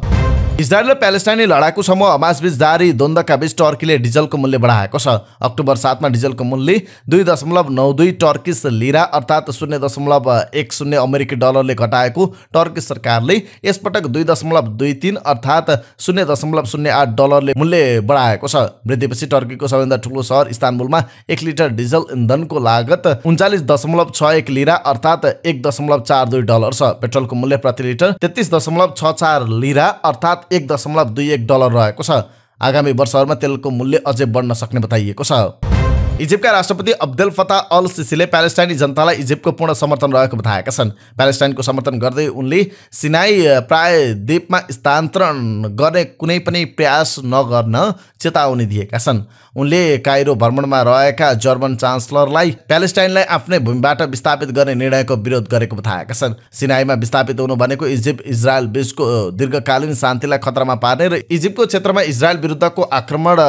इजरायल र प्यालेस्टाइनी लडाकु समूह हमासबीच जारी द्वन्द्वका बीच टर्कीले डिजलको मूल्य बढाएको छ अक्टोबर सातमा डिजलको मूल्य दुई दशमलव नौ दुई टर्किस लिरा अर्थात् शून्य दशमलव एक शून्य अमेरिकी डलरले घटाएको टर्किस सरकारले यसपटक दुई दशमलव दुई तिन अर्थात् शून्य दशमलव शून्य आठ डलरले मूल्य बढाएको छ वृद्धिपछि टर्कीको सबैभन्दा ठुलो सहर इस्तानबुलमा एक लिटर डिजल इन्धनको लागत उन्चालिस दशमलव छ एक लिरा अर्थात् एक दशमलव चार दुई डलर छ पेट्रोलको मूल्य प्रति लिटर तेत्तिस दशमलव छ चार लिरा अर्थात् एक दशमलव दुई एक डलर रहेको छ आगामी वर्षहरूमा तेलको मूल्य अझै बढ्न सक्ने बताइएको छ इजिप्टका राष्ट्रपति अब्दुल फता अल सिसीले प्यालेस्टाइनी जनतालाई इजिप्टको पूर्ण समर्थन रहेको बताएका छन् प्यालेस्टाइनको समर्थन गर्दै उनले सिनाई प्राय प्रायद्वीपमा स्थानान्तरण गर्ने कुनै पनि प्रयास नगर्न चेतावनी दिएका छन् उनले काइरो भ्रमणमा रहेका जर्मन चान्सलरलाई प्यालेस्टाइनलाई आफ्नै भूमिबाट विस्थापित गर्ने निर्णयको विरोध गरेको बताएका छन् सिनाईमा विस्थापित हुनु भनेको इजिप्ट इजरायल बीचको दीर्घकालीन शान्तिलाई खतरामा पार्ने र इजिप्टको क्षेत्रमा इजरायल विरुद्धको आक्रमण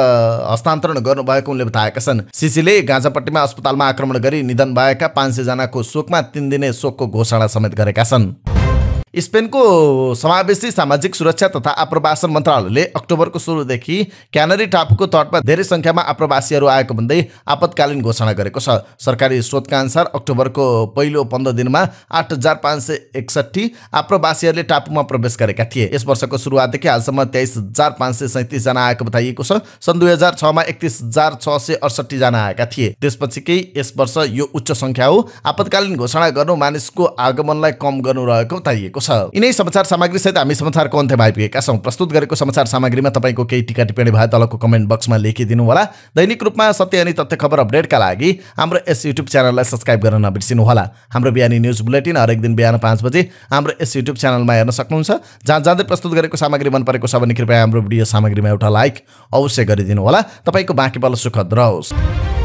हस्तान्तरण गर्नुभएको उनले बताएका छन् सिसी में अस्पताल में आक्रमण करी निधन भाग पांच जना को शोक में तीन दिने को घोषणा समेत कर स्पेनको समावेशी सामाजिक सुरक्षा तथा आप्रवासन मन्त्रालयले अक्टोबरको सुरुदेखि क्यानरी टापुको तटमा धेरै संख्यामा आप्रवासीहरू आएको भन्दै आपतकालीन घोषणा गरेको छ सरकारी स्रोतका अनुसार अक्टोबरको पहिलो पन्ध्र दिनमा आठ हजार पाँच सय एकसठी आप्रवासीहरूले टापुमा प्रवेश गरेका थिए यस वर्षको सुरुवातदेखि हालसम्म तेइस हजार पाँच सय सैतिसजना आएको बताइएको छ सन् दुई हजार छमा एकतिस हजार छ सय अडसट्ठीजना आएका थिए त्यसपछिकै यस वर्ष यो उच्च सङ्ख्या हो आपतकालीन घोषणा गर्नु मानिसको आगमनलाई कम गर्नु रहेको बताइएको भएको छ यिनै समाचार सामग्री सहित हामी समाचारको अन्त्यमा आइपुगेका छौँ प्रस्तुत गरेको समाचार सामग्रीमा तपाईँको केही टिका टिप्पणी भए तलको कमेन्ट बक्समा लेखिदिनु होला दैनिक रूपमा सत्य अनि तथ्य खबर अपडेटका लागि हाम्रो यस युट्युब च्यानललाई सब्सक्राइब गर्न नबिर्सिनु होला हाम्रो बिहानी न्युज बुलेटिन हरेक दिन बिहान पाँच बजे हाम्रो यस युट्युब च्यानलमा हेर्न सक्नुहुन्छ जहाँ जाँदै प्रस्तुत गरेको सामग्री मन परेको छ भने कृपया हाम्रो भिडियो सामग्रीमा एउटा लाइक अवश्य गरिदिनु होला तपाईँको बाँकी बल सुखद रहोस्